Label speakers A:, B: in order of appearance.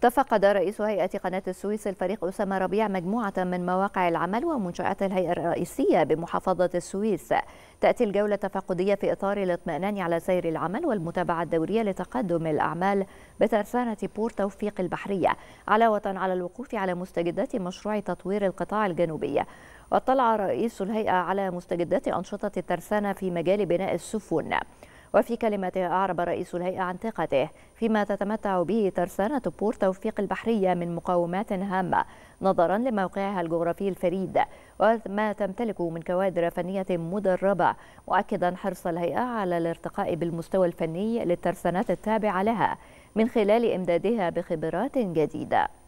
A: تفقد رئيس هيئة قناة السويس الفريق أسامة ربيع مجموعة من مواقع العمل ومنشآت الهيئة الرئيسية بمحافظة السويس تأتي الجولة التفقدية في إطار الاطمئنان على سير العمل والمتابعة الدورية لتقدم الأعمال بترسانة بور توفيق البحرية علاوة على الوقوف على مستجدات مشروع تطوير القطاع الجنوبي واطلع رئيس الهيئة على مستجدات أنشطة الترسانة في مجال بناء السفن وفي كلمته أعرب رئيس الهيئة عن ثقته فيما تتمتع به ترسانة بور توفيق البحرية من مقاومات هامة نظرا لموقعها الجغرافي الفريد وما تمتلكه من كوادر فنية مدربة مؤكدا حرص الهيئة على الارتقاء بالمستوى الفني للترسانات التابعة لها من خلال إمدادها بخبرات جديدة